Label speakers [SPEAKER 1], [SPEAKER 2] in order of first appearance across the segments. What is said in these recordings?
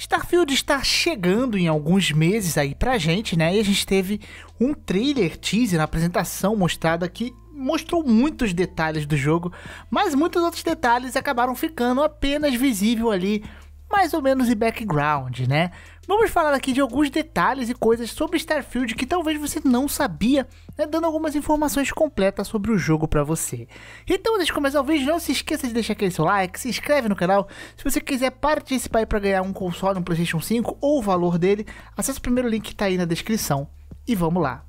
[SPEAKER 1] Starfield está chegando em alguns meses aí pra gente, né? E a gente teve um trailer teaser na apresentação mostrada que mostrou muitos detalhes do jogo, mas muitos outros detalhes acabaram ficando apenas visível ali, mais ou menos em background, né? Vamos falar aqui de alguns detalhes e coisas sobre Starfield que talvez você não sabia, né, dando algumas informações completas sobre o jogo para você. Então, antes de começar o vídeo, não se esqueça de deixar aquele seu like, se inscreve no canal. Se você quiser participar para ganhar um console, um PlayStation 5 ou o valor dele, acesse o primeiro link que está aí na descrição. E vamos lá.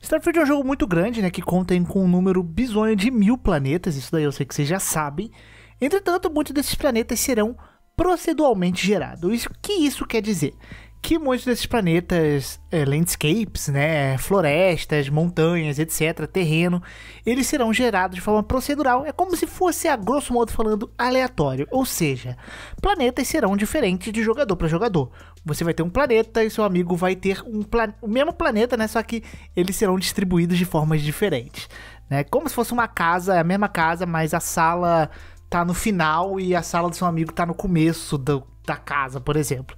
[SPEAKER 1] Starfield é um jogo muito grande, né, que conta com um número bizonho de mil planetas, isso daí eu sei que vocês já sabem. Entretanto, muitos desses planetas serão proceduralmente gerado. O que isso quer dizer? Que muitos desses planetas, é, landscapes, né, florestas, montanhas, etc, terreno, eles serão gerados de forma procedural. É como se fosse a grosso modo falando aleatório, ou seja, planetas serão diferentes de jogador para jogador. Você vai ter um planeta e seu amigo vai ter um o mesmo planeta, né, só que eles serão distribuídos de formas diferentes. Né? Como se fosse uma casa, a mesma casa, mas a sala tá no final e a sala do seu amigo tá no começo do, da casa, por exemplo.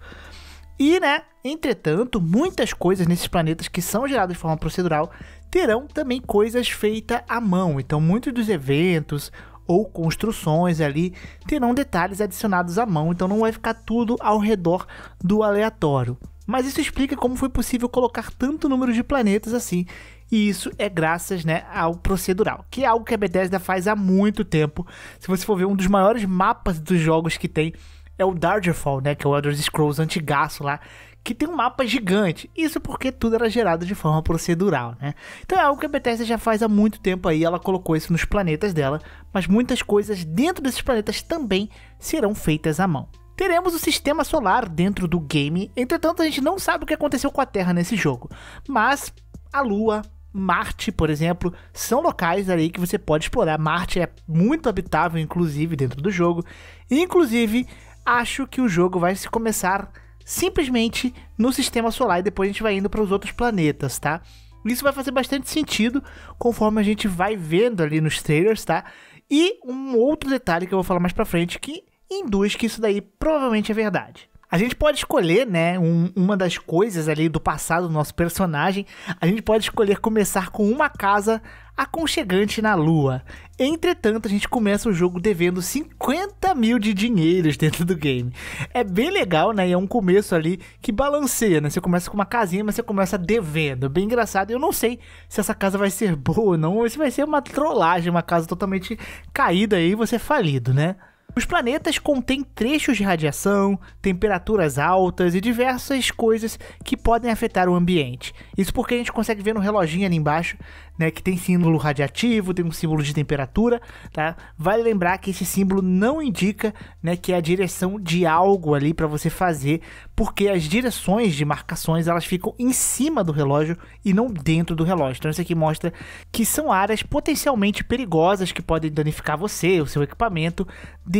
[SPEAKER 1] E, né, entretanto, muitas coisas nesses planetas que são geradas de forma procedural terão também coisas feitas à mão. Então, muitos dos eventos ou construções ali terão detalhes adicionados à mão, então não vai ficar tudo ao redor do aleatório. Mas isso explica como foi possível colocar tanto número de planetas assim e isso é graças né, ao procedural, que é algo que a Bethesda faz há muito tempo. Se você for ver, um dos maiores mapas dos jogos que tem é o Daggerfall, né, que é o Elder Scrolls antigaço lá, que tem um mapa gigante. Isso porque tudo era gerado de forma procedural, né? Então é algo que a Bethesda já faz há muito tempo aí, ela colocou isso nos planetas dela, mas muitas coisas dentro desses planetas também serão feitas à mão. Teremos o sistema solar dentro do game, entretanto a gente não sabe o que aconteceu com a Terra nesse jogo, mas a Lua, Marte, por exemplo, são locais ali que você pode explorar. Marte é muito habitável, inclusive, dentro do jogo. Inclusive, acho que o jogo vai se começar simplesmente no sistema solar e depois a gente vai indo para os outros planetas, tá? Isso vai fazer bastante sentido conforme a gente vai vendo ali nos trailers, tá? E um outro detalhe que eu vou falar mais pra frente que induz que isso daí provavelmente é verdade. A gente pode escolher, né, um, uma das coisas ali do passado do nosso personagem. A gente pode escolher começar com uma casa aconchegante na lua. Entretanto, a gente começa o jogo devendo 50 mil de dinheiros dentro do game. É bem legal, né? E é um começo ali que balanceia, né? Você começa com uma casinha, mas você começa devendo. É bem engraçado. Eu não sei se essa casa vai ser boa ou não, ou se vai ser uma trollagem, uma casa totalmente caída aí e você é falido, né? Os planetas contêm trechos de radiação, temperaturas altas e diversas coisas que podem afetar o ambiente. Isso porque a gente consegue ver no reloginho ali embaixo, né, que tem símbolo radiativo, tem um símbolo de temperatura, tá? Vale lembrar que esse símbolo não indica, né, que é a direção de algo ali para você fazer, porque as direções de marcações, elas ficam em cima do relógio e não dentro do relógio. Então isso aqui mostra que são áreas potencialmente perigosas que podem danificar você, o seu equipamento,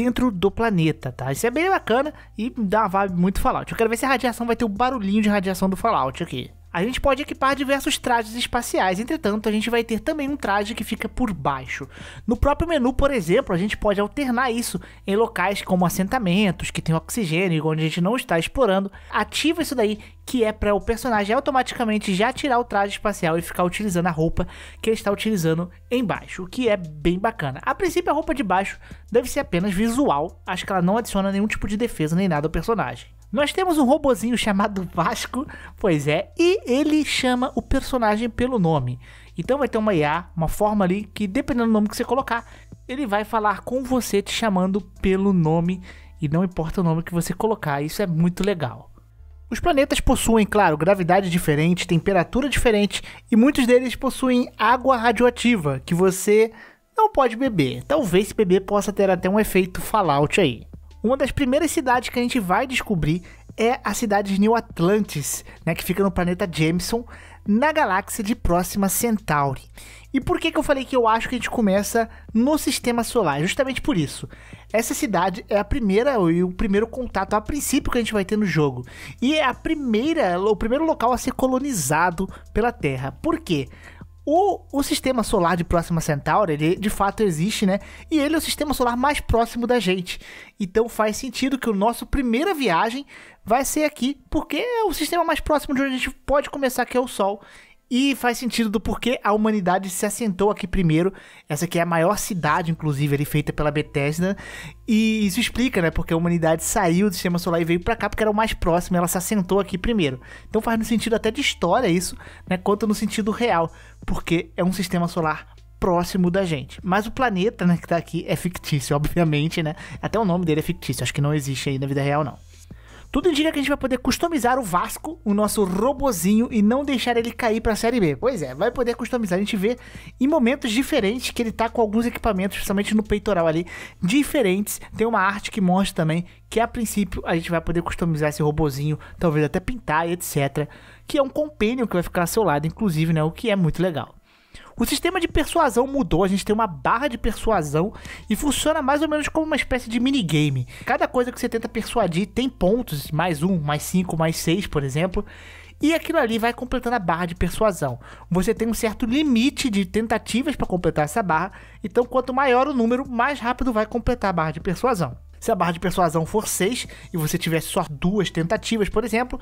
[SPEAKER 1] dentro do planeta, tá? Isso é bem bacana e dá uma vibe muito Fallout. Eu quero ver se a radiação vai ter o barulhinho de radiação do Fallout aqui. A gente pode equipar diversos trajes espaciais, entretanto, a gente vai ter também um traje que fica por baixo. No próprio menu, por exemplo, a gente pode alternar isso em locais como assentamentos, que tem oxigênio, onde a gente não está explorando. Ativa isso daí, que é para o personagem automaticamente já tirar o traje espacial e ficar utilizando a roupa que ele está utilizando embaixo, o que é bem bacana. A princípio, a roupa de baixo deve ser apenas visual, acho que ela não adiciona nenhum tipo de defesa nem nada ao personagem. Nós temos um robozinho chamado Vasco, pois é, e ele chama o personagem pelo nome. Então vai ter uma IA, uma forma ali que dependendo do nome que você colocar, ele vai falar com você te chamando pelo nome e não importa o nome que você colocar. Isso é muito legal. Os planetas possuem, claro, gravidade diferente, temperatura diferente e muitos deles possuem água radioativa que você não pode beber. Talvez se beber possa ter até um efeito Fallout aí. Uma das primeiras cidades que a gente vai descobrir é a cidade de New Atlantis, né, que fica no planeta Jameson, na galáxia de Próxima Centauri. E por que, que eu falei que eu acho que a gente começa no sistema solar? Justamente por isso. Essa cidade é a primeira e o primeiro contato a princípio que a gente vai ter no jogo. E é a primeira, o primeiro local a ser colonizado pela Terra. Por quê? O, o sistema solar de Próxima Centauri, ele de fato existe, né? E ele é o sistema solar mais próximo da gente. Então faz sentido que o nosso primeira viagem vai ser aqui, porque é o sistema mais próximo de onde a gente pode começar, que é o Sol. E faz sentido do porquê a humanidade se assentou aqui primeiro. Essa aqui é a maior cidade, inclusive, ali, feita pela Bethesda. E isso explica, né? Porque a humanidade saiu do sistema solar e veio para cá porque era o mais próximo, ela se assentou aqui primeiro. Então faz no sentido até de história isso, né? Quanto no sentido real porque é um sistema solar próximo da gente. Mas o planeta né, que está aqui é fictício, obviamente, né? Até o nome dele é fictício, acho que não existe aí na vida real, não. Tudo indica que a gente vai poder customizar o Vasco, o nosso robozinho, e não deixar ele cair para a Série B. Pois é, vai poder customizar. A gente vê em momentos diferentes que ele tá com alguns equipamentos, principalmente no peitoral ali, diferentes. Tem uma arte que mostra também que a princípio a gente vai poder customizar esse robozinho, talvez até pintar e etc que é um companion que vai ficar ao seu lado, inclusive, né? O que é muito legal. O sistema de persuasão mudou, a gente tem uma barra de persuasão e funciona mais ou menos como uma espécie de minigame. Cada coisa que você tenta persuadir tem pontos, mais um, mais cinco, mais seis, por exemplo. E aquilo ali vai completando a barra de persuasão. Você tem um certo limite de tentativas para completar essa barra, então quanto maior o número, mais rápido vai completar a barra de persuasão. Se a barra de persuasão for 6 e você tivesse só duas tentativas, por exemplo,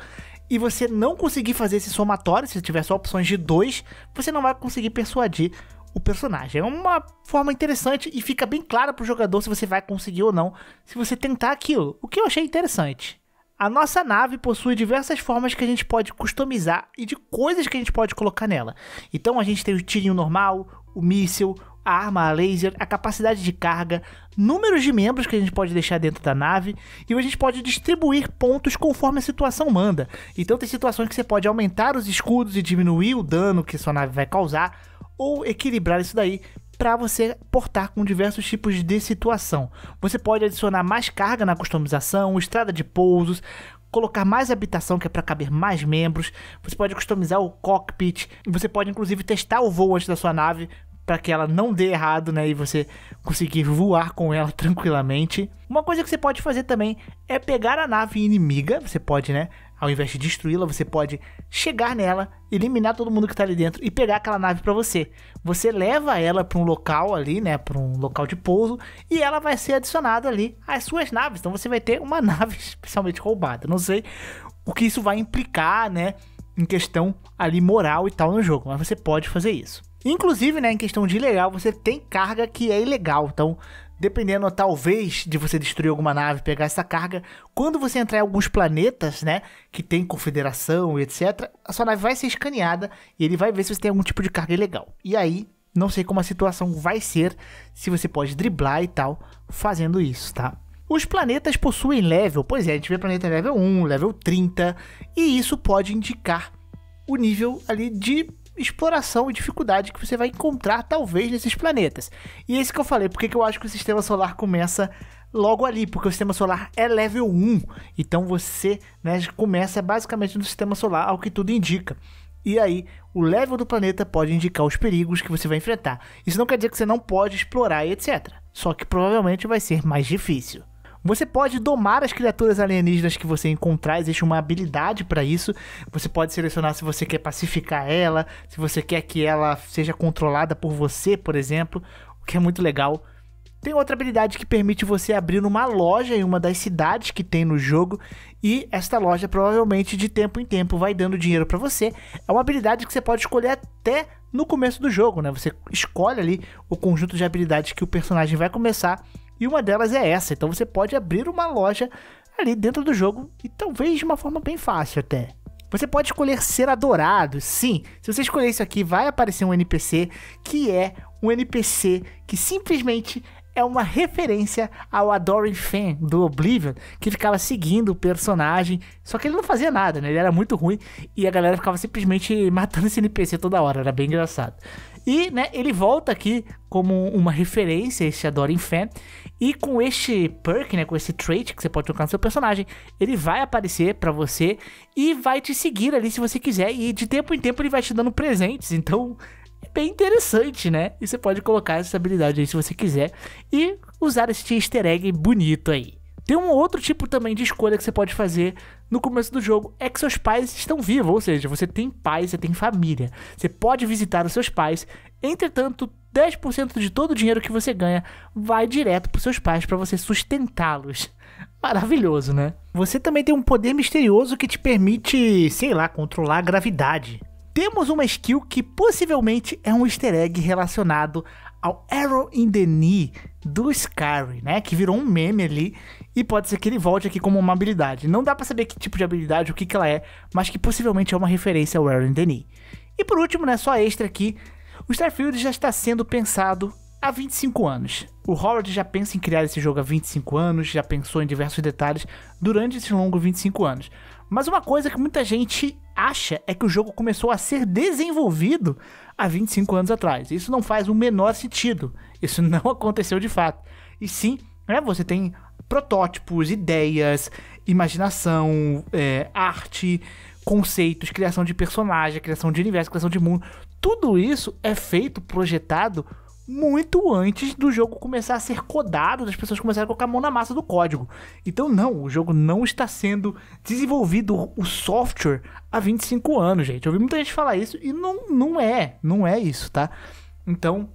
[SPEAKER 1] e você não conseguir fazer esse somatório, se tiver só opções de 2, você não vai conseguir persuadir o personagem. É uma forma interessante e fica bem clara para o jogador se você vai conseguir ou não, se você tentar aquilo, o que eu achei interessante. A nossa nave possui diversas formas que a gente pode customizar e de coisas que a gente pode colocar nela. Então a gente tem o tirinho normal, o míssil, a arma laser, a capacidade de carga, números de membros que a gente pode deixar dentro da nave e a gente pode distribuir pontos conforme a situação manda. Então tem situações que você pode aumentar os escudos e diminuir o dano que sua nave vai causar ou equilibrar isso daí para você portar com diversos tipos de situação. Você pode adicionar mais carga na customização, estrada de pousos, colocar mais habitação que é para caber mais membros, você pode customizar o cockpit, e você pode inclusive testar o voo antes da sua nave para que ela não dê errado, né? E você conseguir voar com ela tranquilamente. Uma coisa que você pode fazer também é pegar a nave inimiga. Você pode, né? Ao invés de destruí-la, você pode chegar nela, eliminar todo mundo que tá ali dentro e pegar aquela nave para você. Você leva ela para um local ali, né? Para um local de pouso e ela vai ser adicionada ali às suas naves. Então você vai ter uma nave especialmente roubada. Não sei o que isso vai implicar, né? Em questão ali moral e tal no jogo, mas você pode fazer isso. Inclusive, né, em questão de ilegal, você tem carga que é ilegal. Então, dependendo talvez de você destruir alguma nave, pegar essa carga, quando você entrar em alguns planetas, né, que tem confederação e etc, a sua nave vai ser escaneada e ele vai ver se você tem algum tipo de carga ilegal. E aí, não sei como a situação vai ser, se você pode driblar e tal, fazendo isso, tá? Os planetas possuem level, pois é, a gente vê planeta level 1, level 30, e isso pode indicar o nível ali de exploração e dificuldade que você vai encontrar, talvez, nesses planetas. E é isso que eu falei, porque que eu acho que o sistema solar começa logo ali, porque o sistema solar é level 1. Então você né, começa basicamente no sistema solar, ao que tudo indica. E aí, o level do planeta pode indicar os perigos que você vai enfrentar. Isso não quer dizer que você não pode explorar e etc. Só que provavelmente vai ser mais difícil. Você pode domar as criaturas alienígenas que você encontrar, existe uma habilidade para isso. Você pode selecionar se você quer pacificar ela, se você quer que ela seja controlada por você, por exemplo, o que é muito legal. Tem outra habilidade que permite você abrir uma loja em uma das cidades que tem no jogo e esta loja provavelmente de tempo em tempo vai dando dinheiro para você. É uma habilidade que você pode escolher até no começo do jogo, né? Você escolhe ali o conjunto de habilidades que o personagem vai começar e uma delas é essa. Então você pode abrir uma loja ali dentro do jogo e talvez de uma forma bem fácil até. Você pode escolher ser adorado, sim. Se você escolher isso aqui, vai aparecer um NPC que é um NPC que simplesmente é uma referência ao Adoring Fan do Oblivion, que ficava seguindo o personagem, só que ele não fazia nada, né? Ele era muito ruim e a galera ficava simplesmente matando esse NPC toda hora, era bem engraçado. E, né, ele volta aqui como uma referência esse Adoring Fan e com este perk, né, com esse trait que você pode trocar no seu personagem, ele vai aparecer para você e vai te seguir ali se você quiser. E de tempo em tempo ele vai te dando presentes, então é bem interessante, né? E você pode colocar essa habilidade aí se você quiser e usar este easter egg bonito aí. Tem um outro tipo também de escolha que você pode fazer no começo do jogo: é que seus pais estão vivos, ou seja, você tem pais, você tem família. Você pode visitar os seus pais, entretanto, 10% de todo o dinheiro que você ganha vai direto para seus pais para você sustentá-los. Maravilhoso, né? Você também tem um poder misterioso que te permite, sei lá, controlar a gravidade. Temos uma skill que possivelmente é um easter egg relacionado ao Arrow in the Knee do Skyrim, né? Que virou um meme ali e pode ser que ele volte aqui como uma habilidade. Não dá para saber que tipo de habilidade, o que, que ela é, mas que possivelmente é uma referência ao Aaron Denis. E por último, né, só extra aqui, o Starfield já está sendo pensado há 25 anos. O Howard já pensa em criar esse jogo há 25 anos, já pensou em diversos detalhes durante esses longos 25 anos. Mas uma coisa que muita gente acha é que o jogo começou a ser desenvolvido há 25 anos atrás. Isso não faz o menor sentido. Isso não aconteceu de fato. E sim, né, você tem protótipos, ideias, imaginação, é, arte, conceitos, criação de personagem, criação de universo, criação de mundo. Tudo isso é feito, projetado muito antes do jogo começar a ser codado, das pessoas começarem a colocar a mão na massa do código. Então, não, o jogo não está sendo desenvolvido o software há 25 anos, gente. Eu ouvi muita gente falar isso e não, não é, não é isso, tá? Então,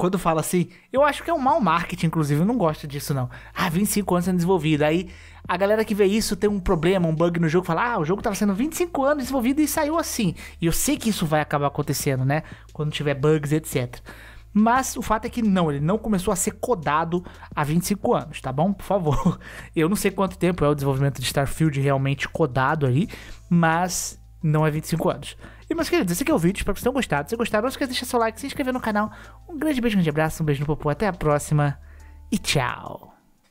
[SPEAKER 1] quando fala assim, eu acho que é um mau marketing, inclusive, eu não gosto disso, não. Ah, 25 anos sendo desenvolvido. Aí a galera que vê isso tem um problema, um bug no jogo, fala, ah, o jogo estava sendo 25 anos desenvolvido e saiu assim. E eu sei que isso vai acabar acontecendo, né? Quando tiver bugs, etc. Mas o fato é que não, ele não começou a ser codado há 25 anos, tá bom? Por favor. Eu não sei quanto tempo é o desenvolvimento de Starfield realmente codado aí, mas não é 25 anos. E, meus queridos, esse aqui é o vídeo. Espero que vocês tenham gostado. Se gostaram, não esqueça de deixar seu like, se inscrever no canal. Um grande beijo, um grande abraço, um beijo no popô. Até a próxima e tchau.